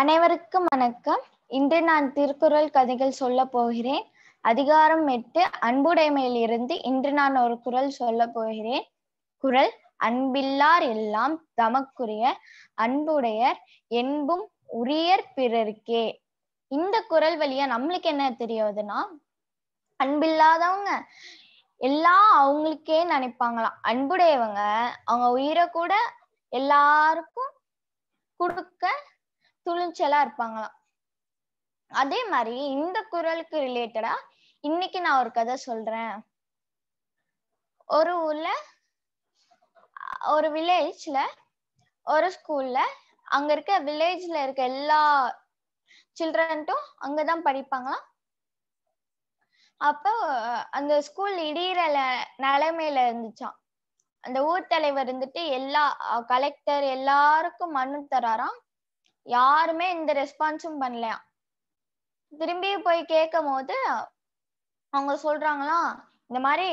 அனைவருக்கும் வணக்கம் இன்று நான் திருக்குறள் கதைகள் சொல்ல போகிறேன் அதிகாரம் எட்டு அன்புடைமையில் இருந்து இன்று நான் ஒரு குரல் சொல்ல போகிறேன் குரல் அன்பில்லார் எல்லாம் தமக்குரிய அன்புடையர் என்பும் உரியர் பிறர்க்கே இந்த குரல் வழியா நம்மளுக்கு என்ன தெரியாதுன்னா அன்பில்லாதவங்க எல்லாம் அவங்களுக்கே நினைப்பாங்களாம் அன்புடையவங்க அவங்க உயிரை கூட எல்லாருக்கும் கொடுக்க துணிச்சலா இருப்பாங்களாம் அதே மாதிரி இந்த குரலுக்கு ரிலேட்டடா இன்னைக்கு நான் ஒரு கதை சொல்றேன் ஒரு ஊர்ல ஒரு வில்லேஜ்ல ஒரு ஸ்கூல்ல அங்க இருக்க வில்லேஜ்ல இருக்க எல்லா சில்ட்ரன்ட்டும் அங்கதான் படிப்பாங்களாம் அப்போ அந்த ஸ்கூல் இடிகிற நிலைமையில இருந்துச்சான் அந்த ஊர் தலைவர் இருந்துட்டு எல்லா கலெக்டர் எல்லாருக்கும் மனு தராராம் யாருமே இந்த ரெஸ்பான்ஸும் பண்ணலையா திரும்பி போய் கேட்கும் போது அவங்க சொல்றாங்களா இந்த மாதிரி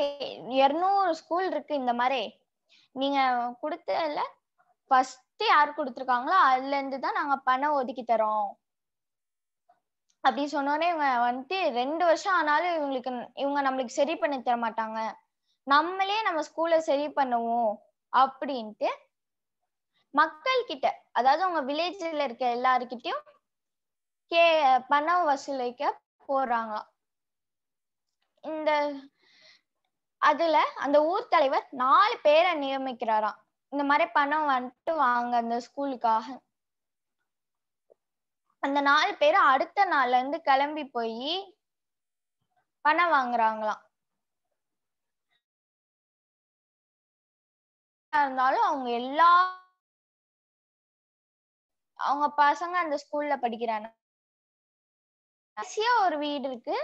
இருநூறு ஸ்கூல் இருக்கு இந்த மாதிரி நீங்க கொடுத்ததுல ஃபர்ஸ்ட் யார் கொடுத்துருக்காங்களோ அதுல இருந்து தான் நாங்க பணம் ஒதுக்கி தரோம் அப்படி சொன்னோடனே இவங்க வந்துட்டு ரெண்டு வருஷம் ஆனாலும் இவங்களுக்கு இவங்க நம்மளுக்கு சரி பண்ணி தர மாட்டாங்க நம்மளே நம்ம ஸ்கூல்ல சரி பண்ணுவோம் அப்படின்ட்டு மக்கள் கிட்ட அதாவது உங்க வில்லேஜ்ல இருக்க எல்லாருக்கிட்டையும் கே பணம் வசூலிக்க போறாங்க இந்த அதுல அந்த ஊர் தலைவர் நாலு பேரை நியமிக்கிறாராம் இந்த மாதிரி பணம் வந்துட்டு வாங்க அந்த ஸ்கூலுக்காக அந்த நாலு பேரும் அடுத்த நாள்ல இருந்து கிளம்பி போய் பணம் வாங்குறாங்களாம் இருந்தாலும் அவங்க எல்லா அவங்க பசங்க அந்த ஸ்கூல்ல படிக்கிறாங்க ஒரு வீடு இருக்கு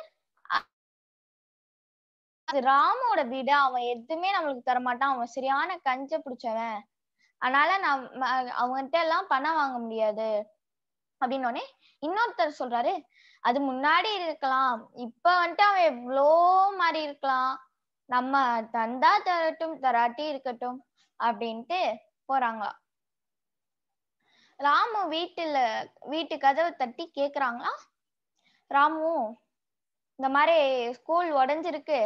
அது ராமோட வீடு அவன் எதுவுமே நம்மளுக்கு தரமாட்டான் அவன் சரியான கஞ்ச பிடிச்சவன் அதனால நான் அவங்ககிட்ட எல்லாம் பணம் வாங்க முடியாது உடனே இன்னொருத்தர் சொல்றாரு அது முன்னாடி இருக்கலாம் இப்ப வந்துட்டு அவன் எவ்வளோ மாதிரி இருக்கலாம் நம்ம தந்தா தரட்டும் தராட்டி இருக்கட்டும் அப்படின்ட்டு போறாங்களாம் ராமு வீட்டுல வீட்டு கதவு தட்டி கேக்குறாங்களா ராமு இந்த மாதிரி ஸ்கூல் உடஞ்சிருக்கு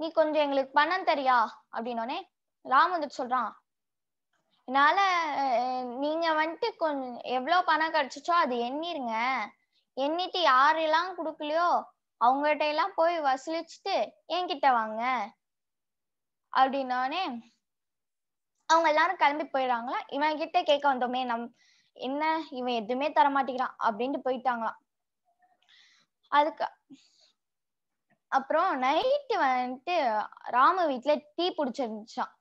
நீ கொஞ்சம் எங்களுக்கு பணம் தரியா அப்படின்னோடனே ராமு வந்துட்டு சொல்றான் என்னால நீங்க வந்துட்டு கொஞ்சம் எவ்வளவு பணம் கிடைச்சிச்சோ அது எண்ணிருங்க எண்ணிட்டு யாரெல்லாம் கொடுக்கலையோ அவங்ககிட்ட எல்லாம் போய் வசூலிச்சுட்டு என்கிட்ட வாங்க அப்படின்னோடனே அவங்க எல்லாரும் கிளம்பி போயிடுறாங்களா இவன் கிட்ட கேட்க வந்தோமே நம் என்ன இவன் எதுவுமே தரமாட்டேங்கிறான் அப்படின்ட்டு போயிட்டாங்களாம் அதுக்கு அப்புறம் நைட்டு வந்துட்டு ராம வீட்டுல டீ பிடிச்சிருந்துச்சான்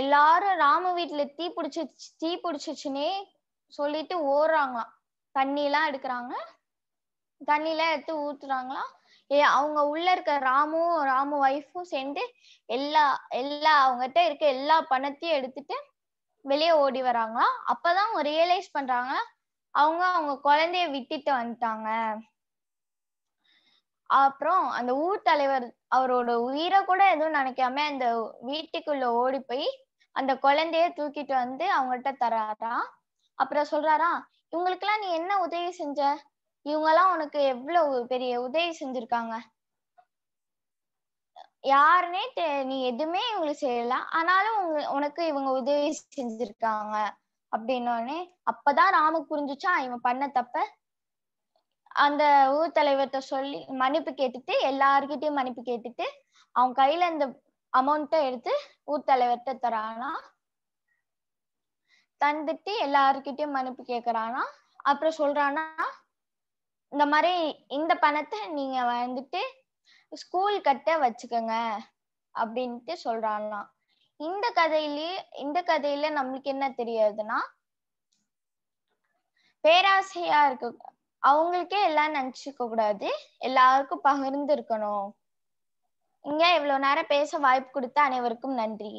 எல்லாரும் ராம வீட்டுல டீ பிடிச்சி டீ பிடிச்சிச்சுன்னே சொல்லிட்டு ஓடுறாங்களாம் தண்ணி எல்லாம் எடுக்கிறாங்க தண்ணி எல்லாம் எடுத்து ஊத்துறாங்களாம் ஏ அவங்க உள்ள இருக்க ராமும் ராமு ஒய்ஃபும் சேர்ந்து எல்லா எல்லா அவங்ககிட்ட இருக்க எல்லா பணத்தையும் எடுத்துட்டு வெளியே ஓடி வராங்களா அப்பதான் அவங்க ரியலைஸ் பண்றாங்க அவங்க அவங்க குழந்தைய விட்டுட்டு வந்துட்டாங்க அப்புறம் அந்த ஊர் தலைவர் அவரோட உயிரை கூட எதுவும் நினைக்காம அந்த வீட்டுக்குள்ள ஓடி போய் அந்த குழந்தைய தூக்கிட்டு வந்து அவங்கள்ட்ட தராரா அப்புறம் சொல்றாரா இவங்களுக்கெல்லாம் நீ என்ன உதவி செஞ்ச இவங்கெல்லாம் உனக்கு எவ்வளவு பெரிய உதவி செஞ்சிருக்காங்க யாருன்னே நீ எதுவுமே இவங்களுக்கு செய்யலாம் ஆனாலும் உங்க உனக்கு இவங்க உதவி செஞ்சிருக்காங்க அப்படின்னோடனே அப்பதான் ராம புரிஞ்சுச்சா இவன் பண்ண தப்ப அந்த ஊர் தலைவர்கிட்ட சொல்லி மன்னிப்பு கேட்டுட்டு எல்லார்கிட்டயும் மன்னிப்பு கேட்டுட்டு அவன் கையில இந்த அமௌண்ட்டை எடுத்து ஊர் தலைவர்கிட்ட தரானா தந்துட்டு எல்லார்கிட்டயும் மன்னிப்பு கேக்குறானா அப்புறம் சொல்றானா இந்த மாதிரி இந்த பணத்தை நீங்க வந்துட்டு ஸ்கூல் கட்ட வச்சுக்கோங்க அப்படின்ட்டு சொல்றாங்களாம் இந்த கதையிலேயே இந்த கதையில நம்மளுக்கு என்ன தெரியாதுன்னா பேராசையா இருக்க அவங்களுக்கே எல்லாம் நினைச்சுக்க கூடாது எல்லாருக்கும் பகிர்ந்து இருக்கணும் இங்க இவ்வளவு நேரம் பேச வாய்ப்பு கொடுத்த அனைவருக்கும் நன்றி